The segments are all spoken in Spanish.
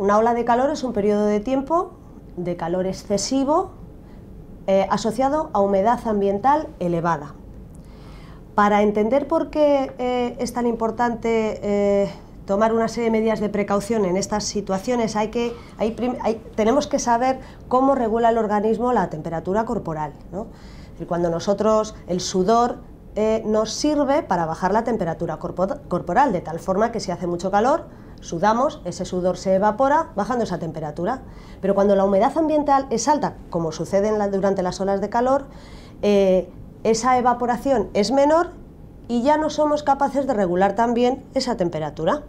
Una ola de calor es un periodo de tiempo de calor excesivo eh, asociado a humedad ambiental elevada. Para entender por qué eh, es tan importante eh, tomar una serie de medidas de precaución en estas situaciones, tenemos que saber cómo regula el organismo la temperatura corporal. Cuando nosotros, el sudor nos sirve para bajar la temperatura corporal, de tal forma que si hace mucho calor, sudamos, ese sudor se evapora bajando esa temperatura. Pero cuando la humedad ambiental es alta, como sucede durante las olas de calor, eh, esa evaporación es menor y ya no somos capaces de regular también esa temperatura.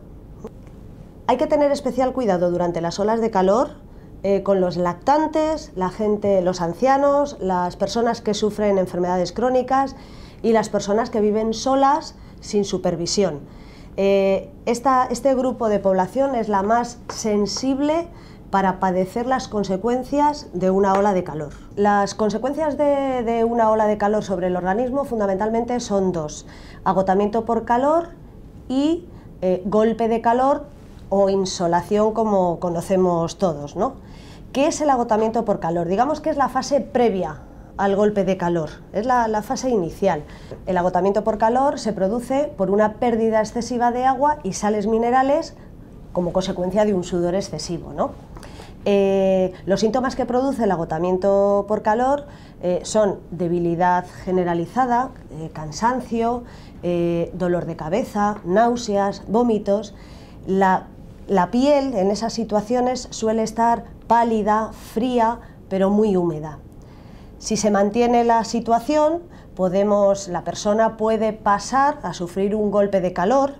Hay que tener especial cuidado durante las olas de calor eh, con los lactantes, la gente, los ancianos, las personas que sufren enfermedades crónicas y las personas que viven solas sin supervisión. Eh, este grupo de población es la más sensible para padecer las consecuencias de una ola de calor. Las consecuencias de, una ola de calor sobre el organismo fundamentalmente son dos, agotamiento por calor y eh, golpe de calor o insolación como conocemos todos. ¿no? ¿Qué es el agotamiento por calor? Digamos que es la fase previa al golpe de calor. Es la, fase inicial. El agotamiento por calor se produce por una pérdida excesiva de agua y sales minerales como consecuencia de un sudor excesivo. ¿no? Eh, los síntomas que produce el agotamiento por calor eh, son debilidad generalizada, eh, cansancio, dolor de cabeza, náuseas, vómitos. la piel en esas situaciones suele estar pálida, fría, pero muy húmeda. Si se mantiene la situación, podemos, la persona puede pasar a sufrir un golpe de calor.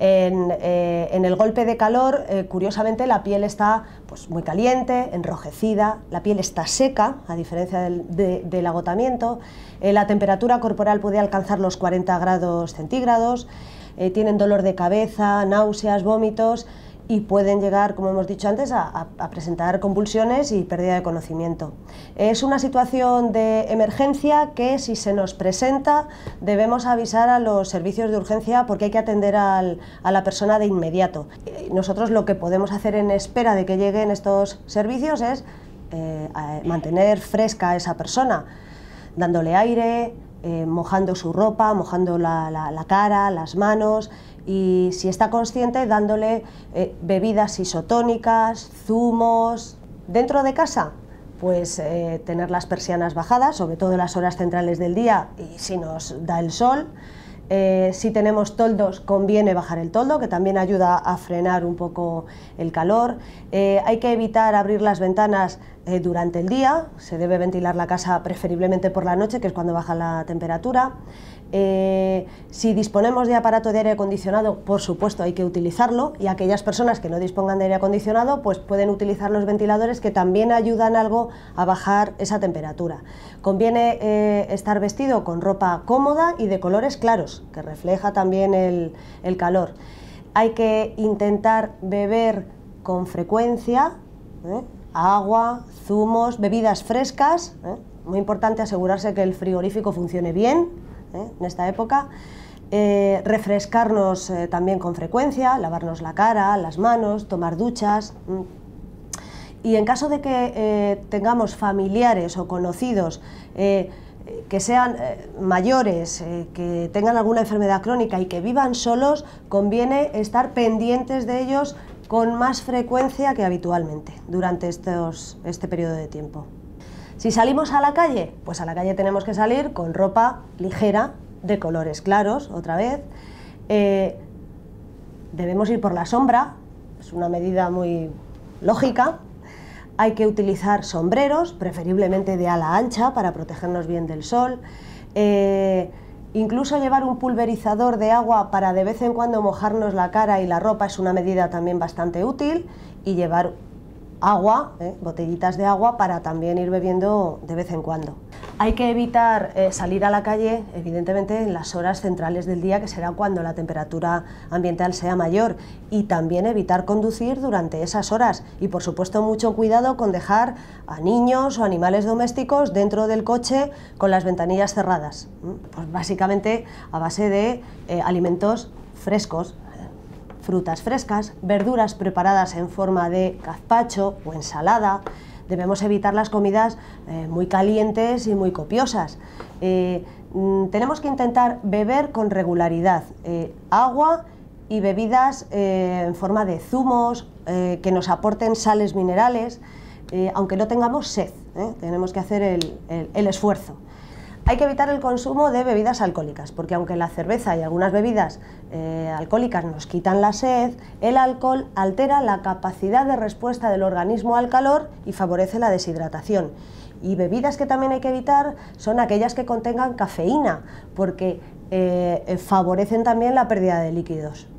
En, eh, el golpe de calor, eh, curiosamente, la piel está pues, muy caliente, enrojecida, la piel está seca, a diferencia del, agotamiento, eh, la temperatura corporal puede alcanzar los 40 grados centígrados, tienen dolor de cabeza, náuseas, vómitos, y pueden llegar, como hemos dicho antes, a, presentar convulsiones y pérdida de conocimiento. Es una situación de emergencia que si se nos presenta debemos avisar a los servicios de urgencia porque hay que atender a la persona de inmediato. Eh, nosotros lo que podemos hacer en espera de que lleguen estos servicios es eh, mantener fresca a esa persona, dándole aire, eh, mojando su ropa, mojando la cara, las manos y si está consciente dándole eh, bebidas isotónicas, zumos, dentro de casa, pues eh, tener las persianas bajadas, sobre todo en las horas centrales del día y si nos da el sol. Eh, si tenemos toldos, conviene bajar el toldo, que también ayuda a frenar un poco el calor. hay que evitar abrir las ventanas eh, durante el día, se debe ventilar la casa preferiblemente por la noche, que es cuando baja la temperatura. Eh, si disponemos de aparato de aire acondicionado, por supuesto hay que utilizarlo y aquellas personas que no dispongan de aire acondicionado, pues pueden utilizar los ventiladores que también ayudan algo a bajar esa temperatura. Conviene eh, estar vestido con ropa cómoda y de colores claros, que refleja también el, el calor. Hay que intentar beber con frecuencia, agua, zumos, bebidas frescas. ¿eh? Muy importante asegurarse que el frigorífico funcione bien ¿eh? en esta época. Eh, refrescarnos también con frecuencia, lavarnos la cara, las manos, tomar duchas. Y en caso de que tengamos familiares o conocidos que sean mayores, que tengan alguna enfermedad crónica y que vivan solos, conviene estar pendientes de ellos con más frecuencia que habitualmente durante estos, este periodo de tiempo. Si salimos a la calle, pues a la calle tenemos que salir con ropa ligera, de colores claros, otra vez. Eh, debemos ir por la sombra, es una medida muy lógica. Hay que utilizar sombreros, preferiblemente de ala ancha, para protegernos bien del sol. Eh, Incluso llevar un pulverizador de agua para de vez en cuando mojarnos la cara y la ropa es una medida también bastante útil y llevar agua, ¿eh? botellitas de agua para también ir bebiendo de vez en cuando. Hay que evitar eh, salir a la calle, evidentemente, en las horas centrales del día, que será cuando la temperatura ambiental sea mayor, y también evitar conducir durante esas horas. Y, por supuesto, mucho cuidado con dejar a niños o animales domésticos dentro del coche con las ventanillas cerradas. Pues básicamente a base de eh, alimentos frescos, frutas frescas, verduras preparadas en forma de cazpacho o ensalada, debemos evitar las comidas eh, muy calientes y muy copiosas. Eh, mm, tenemos que intentar beber con regularidad eh, agua y bebidas en forma de zumos que nos aporten sales minerales, aunque no tengamos sed, tenemos que hacer el esfuerzo. Hay que evitar el consumo de bebidas alcohólicas, porque aunque la cerveza y algunas bebidas eh, alcohólicas nos quitan la sed, el alcohol altera la capacidad de respuesta del organismo al calor y favorece la deshidratación. Y bebidas que también hay que evitar son aquellas que contengan cafeína, porque eh, favorecen también la pérdida de líquidos.